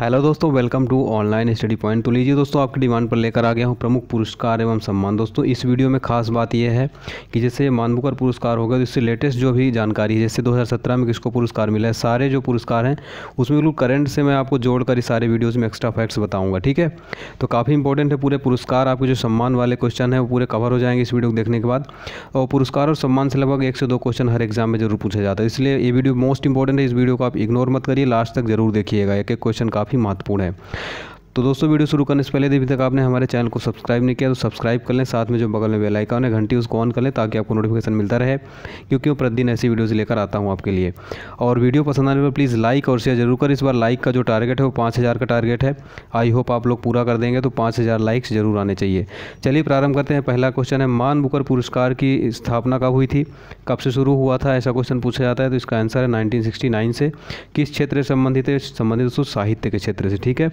hello दोस्तों welcome to online study point तो लीजिए दोस्तों आपकी डिमांड पर लेकर आ गया हूँ प्रमुख पुरस्कार एवं सम्मान दोस्तों इस वीडियो में खास बात यह है कि जैसे मानबुकर पुरस्कार हो गया तो इससे लेटेस्ट जो भी जानकारी है जैसे 2017 में किसको पुरस्कार मिला है सारे जो पुरस्कार हैं उसमें बिल्कुल करेंट से मैं आपको जोड़कर इस सारे वीडियोज़ में एक्स्ट्रा फैक्ट्स बताऊँगा ठीक है तो काफ़ी इंपॉर्टेंट है पूरे पुरस्कार आपके जो सम्मान वाले क्वेश्चन है वो पूरे कवर हो जाएंगे इस वीडियो को देखने के बाद और पुरस्कार और सम्मान से लगभग एक से दो क्वेश्चन हर एग्जाम में जरूर पूछा जाता है इसलिए ये वीडियो मोस्ट इंपॉर्टेंट है इस वीडियो को आप इग्नोर मत करिए लास्ट तक जरूर देखिएगा एक एक क्वेश्चन काफ़ी काफ़ी महत्वपूर्ण है तो दोस्तों वीडियो शुरू करने से पहले अभी तक आपने हमारे चैनल को सब्सक्राइब नहीं किया तो सब्सक्राइब कर लें साथ में जो बगल में बेल आइकन है घंटी उसको ऑन कर लें ताकि आपको नोटिफिकेशन मिलता रहे क्योंकि मैं प्रतिदिन ऐसी वीडियोज़ लेकर आता हूँ आपके लिए और वीडियो पसंद आने पर प्लीज़ लाइक और शेयर जरूर कर इस बार लाइक का जो टारगेट है वो पाँच का टारगेट है आई होप आप लोग पूरा कर देंगे तो पाँच लाइक्स जरूर आने चाहिए चलिए प्रारंभ करते हैं पहला क्वेश्चन है मान बुकर पुरस्कार की स्थापना कब हुई थी कब से शुरू हुआ था ऐसा क्वेश्चन पूछा जाता है तो इसका आंसर है 1969 से किस क्षेत्र से संबंधित है संबंधित दोस्तों साहित्य के क्षेत्र से ठीक है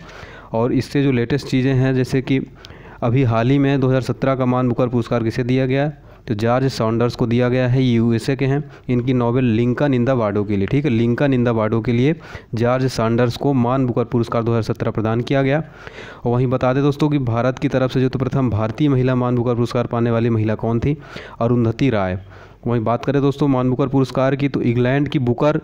और इससे जो लेटेस्ट चीज़ें हैं जैसे कि अभी हाल ही में 2017 का मान बुकर पुरस्कार किसे दिया गया तो जॉर्ज सॉन्डर्स को दिया गया है यूएसए के हैं इनकी नॉवल लिंका निंदा वार्डो के लिए ठीक है लिंका निंदा वार्डो के लिए जॉर्ज सॉन्डर्स को मान बुकर पुरस्कार 2017 प्रदान किया गया और वहीं बता दें दोस्तों कि भारत की तरफ से जो तो प्रथम भारतीय महिला मान बुकर पुरस्कार पाने वाली महिला कौन थी अरुंधति राय वहीं बात करें दोस्तों मान बुकर पुरस्कार की तो इंग्लैंड की बुकर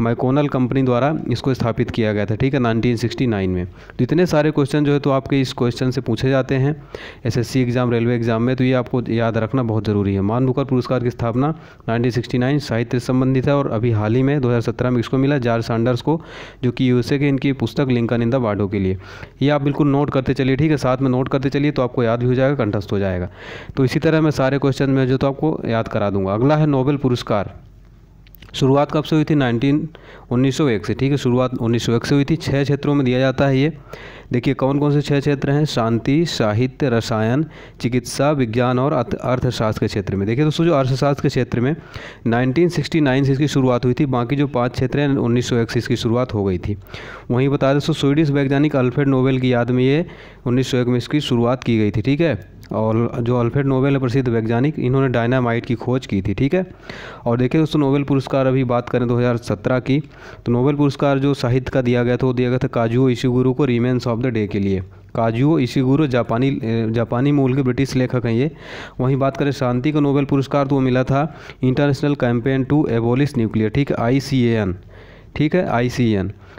मैकोनल कंपनी द्वारा इसको स्थापित किया गया था ठीक है नाइन में तो इतने सारे क्वेश्चन जो है तो आपके इस क्वेश्चन से पूछे जाते हैं सी एग्ज़ाम रेलवे एग्ज़ाम में तो ये आपको याद रखना बहुत ज़रूरी है मान पुरस्कार की स्थापना नाइन साहित्य से संबंधित है और अभी हाल ही में सत्रह में इसको मिला जार्ज सांडर्स को जो कि यूएसए के इनकी पुस्तक लिंकन इन द वार्डो के लिए ये आप बिल्कुल नोट करते चलिए ठीक है साथ में नोट करते चलिए तो आपको याद भी हो जाएगा कंठस्थ हो जाएगा तो इसी तरह मैं सारे क्वेश्चन में जो तो आपको याद करा दूंगा अगला है नोबेल पुरस्कार शुरुआत कब से हुई थी नाइनटीन उन्नीस से ठीक है शुरुआत उन्नीस से हुई थी छः क्षेत्रों में दिया जाता है ये देखिए कौन कौन से छह क्षेत्र हैं शांति साहित्य रसायन चिकित्सा विज्ञान और अर्थशास्त्र के क्षेत्र में देखिए दोस्तों जो अर्थशास्त्र के क्षेत्र में 1969 से इसकी शुरुआत हुई थी बाकी जो पाँच क्षेत्र हैं उन्नीस से इसकी शुरुआत हो गई थी वहीं बता दोस्तों स्वीडिश वैज्ञानिक अल्फ्रेड नोबेल की याद में ये उन्नीस में इसकी शुरुआत की गई थी ठीक है और जो अल्फ्रेड नोबेल है प्रसिद्ध वैज्ञानिक इन्होंने डायनामाइट की खोज की थी ठीक है और देखिए दोस्तों नोबेल पुरस्कार अभी बात करें 2017 की तो नोबेल पुरस्कार जो साहित्य का दिया गया था वो दिया गया था काजू गुरु को remains of of the day के लिए काजुओ इशिगुरो जापानी जापानी मूल के ब्रिटिश लेखक हैं ये वहीं बात करें शांति का नोबेल पुरस्कार तो वो मिला था international campaign to abolish nuclear ठीक है ठीक है आई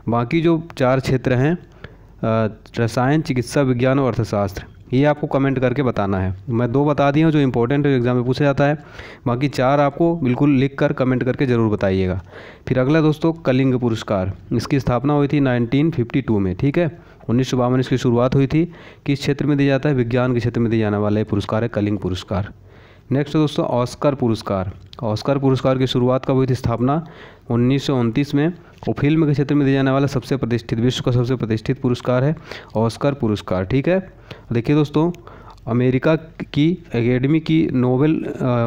बाकी जो चार क्षेत्र हैं रसायन चिकित्सा विज्ञान और अर्थशास्त्र ये आपको कमेंट करके बताना है मैं दो बता दी हूँ जो इंपॉर्टेंट है एग्ज़ाम में पूछा जाता है बाकी चार आपको बिल्कुल लिख कर कमेंट करके ज़रूर बताइएगा फिर अगला दोस्तों कलिंग पुरस्कार इसकी स्थापना हुई थी 1952 में ठीक है उन्नीस सौ बावन इसकी शुरुआत हुई थी किस क्षेत्र में दिया जाता है विज्ञान के क्षेत्र में दिया जाने वाला ये पुरस्कार है कलिंग पुरस्कार नेक्स्ट दोस्तों ऑस्कर पुरस्कार ऑस्कर पुरस्कार की शुरुआत कब हुई थी स्थापना उन्नीस में और फिल्म के क्षेत्र में दिया जाने वाला सबसे प्रतिष्ठित विश्व का सबसे प्रतिष्ठित पुरस्कार है ऑस्कर पुरस्कार ठीक है देखिए दोस्तों अमेरिका की एकेडमी की नोबेल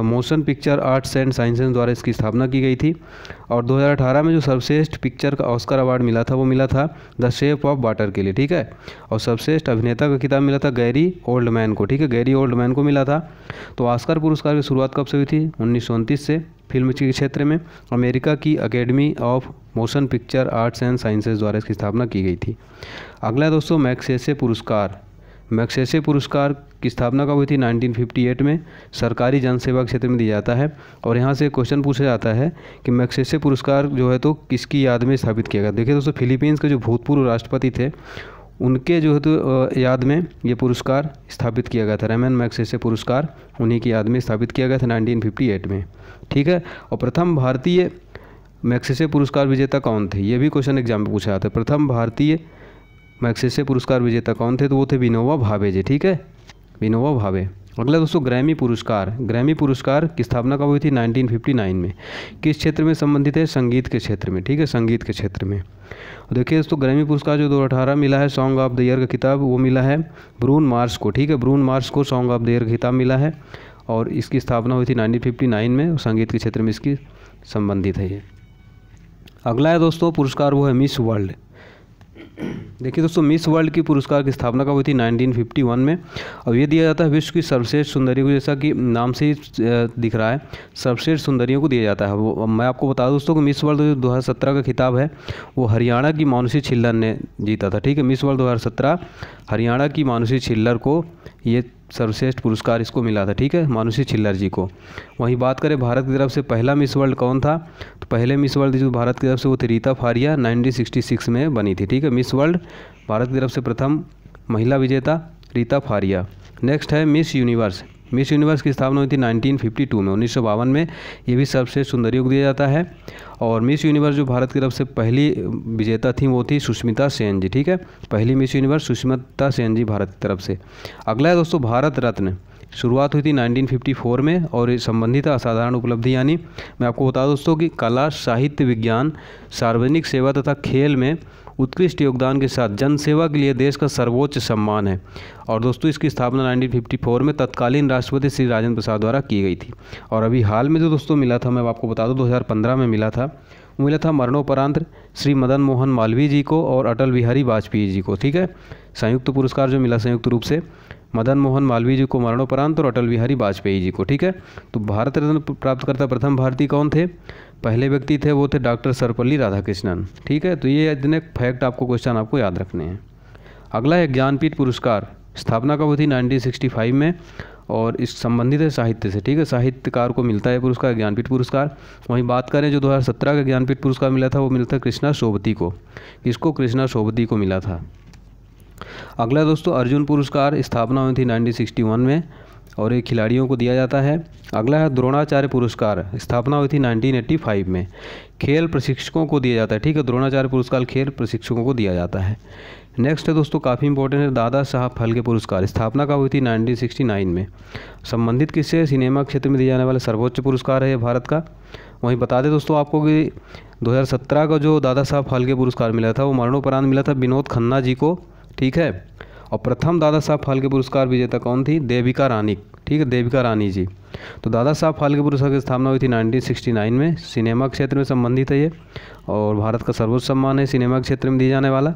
motion picture arts and sciences द्वारा इसकी स्थापना की गई थी और 2018 में जो सर्वश्रेष्ठ पिक्चर का ऑस्कर अवार्ड मिला था वो मिला था द शेप ऑफ वाटर के लिए ठीक है और सर्वश्रेष्ठ अभिनेता का किताब मिला था गैरी ओल्ड मैन को ठीक है गैरी ओल्ड मैन को मिला था तो ऑस्कर पुरस्कार की शुरुआत कब से हुई थी उन्नीस से फिल्म के क्षेत्र में अमेरिका की academy of motion picture arts and sciences द्वारा इसकी स्थापना की गई थी अगला दोस्तों मैक्सेसे पुरस्कार मैक्सेसे पुरस्कार की स्थापना कब हुई थी 1958 में सरकारी जनसेवा क्षेत्र में दिया जाता है और यहाँ से क्वेश्चन पूछा जाता है कि मैक्सेसे पुरस्कार जो है तो किसकी याद में स्थापित किया गया देखिए दोस्तों फिलीपींस के जो भूतपूर्व राष्ट्रपति थे उनके जो है तो याद में ये पुरस्कार स्थापित किया गया था रेमन मैक्सेसे पुरस्कार उन्हीं की याद में स्थापित किया गया था नाइनटीन में ठीक है और प्रथम भारतीय मैक्सेसे पुरस्कार विजेता कौन थे ये भी क्वेश्चन एग्जाम में पूछा जाता है प्रथम भारतीय मैक्सेसे पुरस्कार विजेता कौन थे तो वो थे विनोवा भावे जी ठीक है विनोवा भावे अगला दोस्तों ग्रैमी पुरस्कार ग्रैमी पुरस्कार की स्थापना कब हुई थी 1959 में किस क्षेत्र में संबंधित है संगीत के क्षेत्र में ठीक है संगीत के क्षेत्र में देखिए दोस्तों ग्रैमी पुरस्कार जो 2018 मिला है सॉन्ग ऑफ द ईयर का किताब वो मिला है ब्रून मार्स को ठीक है ब्रून मार्स को सॉन्ग ऑफ द ईयर का किताब मिला है और इसकी स्थापना हुई थी नाइनटीन में संगीत के क्षेत्र में इसकी संबंधित है ये अगला है दोस्तों पुरस्कार वो है मिस वर्ल्ड देखिए दोस्तों मिस वर्ल्ड की पुरस्कार की स्थापना कब हुई थी 1951 में अब ये दिया जाता है विश्व की सर्वश्रेष्ठ सुंदरियों को जैसा कि नाम से ही दिख रहा है सर्वश्रेष्ठ सुंदरियों को दिया जाता है वो मैं आपको बता दूं दोस्तों कि मिस वर्ल्ड जो 2017 का खिताब है वो हरियाणा की मानुषी छिल्लर ने जीता था ठीक है मिस वर्ल्ड 2017 हरियाणा की मानुषी छिल्लर को ये सर्वश्रेष्ठ पुरस्कार इसको मिला था ठीक है मानुषी छिल्लर जी को वहीं बात करें भारत की तरफ से पहला मिस वर्ल्ड कौन था तो पहले मिस वर्ल्ड जो भारत की तरफ से वो थी रीता फारिया 1966 में बनी थी ठीक है मिस वर्ल्ड भारत की तरफ से प्रथम महिला विजेता रीता फारिया नेक्स्ट है मिस यूनिवर्स मिस यूनिवर्स की स्थापना हुई थी नाइनटीन में उन्नीस में ये भी सर्वश्रेष्ठ सुंदर युग दिया जाता है और मिस यूनिवर्स जो भारत की तरफ से पहली विजेता थी वो थी सुष्मिता सेन जी ठीक है पहली मिस यूनिवर्स सुष्मिता सेन जी भारत की तरफ से अगला है दोस्तों भारत रत्न शुरुआत हुई थी 1954 में और संबंधित असाधारण उपलब्धि यानी मैं आपको बता दोस्तों कि कला साहित्य विज्ञान सार्वजनिक सेवा तथा खेल में उत्कृष्ट योगदान के साथ जनसेवा के लिए देश का सर्वोच्च सम्मान है और दोस्तों इसकी स्थापना 1954 में तत्कालीन राष्ट्रपति श्री राजेंद्र प्रसाद द्वारा की गई थी और अभी हाल में जो दोस्तों मिला था मैं आपको बता दूँ दो में मिला था मिला था मरणोपरांत श्री मदन मोहन मालवीय जी को और अटल बिहारी वाजपेयी जी को ठीक है संयुक्त पुरस्कार जो मिला संयुक्त रूप से मदन मोहन मालवीय जी को मरणोपरांत और अटल बिहारी वाजपेयी जी को ठीक है तो भारत रत्न प्राप्तकर्ता प्रथम भारतीय कौन थे पहले व्यक्ति थे वो थे डॉक्टर सर्वपल्ली राधाकृष्णन ठीक है तो ये इतने फैक्ट आपको क्वेश्चन आपको याद रखने हैं अगला है ज्ञानपीठ पुरस्कार स्थापना कब हुई थी नाइनटीन में और इस संबंधित है साहित्य से ठीक है साहित्यकार को मिलता है पुरस्कार ज्ञानपीठ पुरस्कार वहीं बात करें जो 2017 का ज्ञानपीठ पुरस्कार मिला था वो मिलता है कृष्णा शोभती को इसको कृष्णा शोभती को मिला था अगला दोस्तों अर्जुन पुरस्कार स्थापना हुई थी 1961 में और ये खिलाड़ियों को दिया जाता है अगला है द्रोणाचार्य पुरस्कार स्थापना हुई थी 1985 में खेल प्रशिक्षकों को दिया जाता है ठीक है द्रोणाचार्य पुरस्कार खेल प्रशिक्षकों को दिया जाता है नेक्स्ट है दोस्तों काफ़ी इंपॉर्टेंट है दादा साहब फलके पुरस्कार स्थापना का हुई थी 1969 में संबंधित किससे सिनेमा क्षेत्र में दिए जाने वाले सर्वोच्च पुरस्कार है भारत का वहीं बता दें दोस्तों आपको कि 2017 का जो दादा साहब फालके पुरस्कार मिला था वो मरणोपरांत मिला था विनोद खन्ना जी को ठीक है और प्रथम दादा साहब फाल्के पुरस्कार विजेता कौन थी देविका रानी ठीक है देविका रानी जी तो दादा साहब फाल्के पुरस्कार की स्थापना हुई थी 1969 में सिनेमा क्षेत्र में संबंधित है ये और भारत का सर्वोच्च सम्मान है सिनेमा क्षेत्र में दिए जाने वाला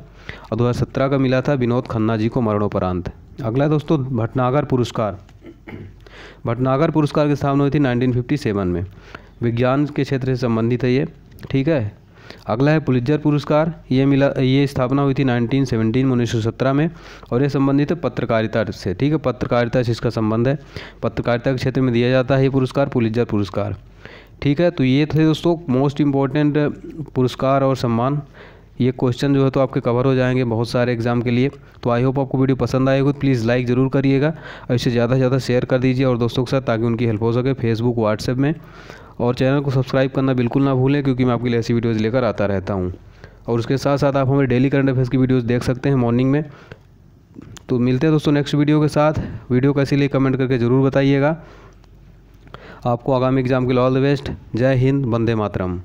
और दो का मिला था विनोद खन्ना जी को मरणोपरांत अगला दोस्तों भटनागर पुरस्कार भटनागर पुरस्कार की स्थापना हुई थी 1957 में विज्ञान के क्षेत्र से संबंधित है ये ठीक है अगला है पुलिजर पुरस्कार ये मिला ये स्थापना हुई थी 1917 में उन्नीस में और ये संबंधित है पत्रकारिता से ठीक है पत्रकारिता से इसका संबंध है पत्रकारिता के क्षेत्र में दिया जाता है ये पुरस्कार पुलिजर पुरस्कार ठीक है तो ये थे दोस्तों मोस्ट इम्पॉर्टेंट पुरस्कार और सम्मान ये क्वेश्चन जो है तो आपके कवर हो जाएंगे बहुत सारे एग्जाम के लिए तो आई होप आपको वीडियो पसंद आएगी तो प्लीज़ लाइक ज़रूर करिएगा और इसे ज़्यादा से ज़्यादा शेयर कर दीजिए और दोस्तों के साथ ताकि उनकी हेल्प हो सके फेसबुक व्हाट्सएप में और चैनल को सब्सक्राइब करना बिल्कुल ना भूलें क्योंकि मैं आपके लिए ऐसी वीडियोज़ लेकर आता रहता हूँ और उसके साथ साथ आप हमारे डेली करंट अफेयर्स की वीडियोज़ देख सकते हैं मॉर्निंग में तो मिलते हैं दोस्तों नेक्स्ट वीडियो के साथ वीडियो को लिए कमेंट करके ज़रूर बताइएगा आपको आगामी एग्ज़ाम के लिए ऑल द बेस्ट जय हिंद वंदे मातरम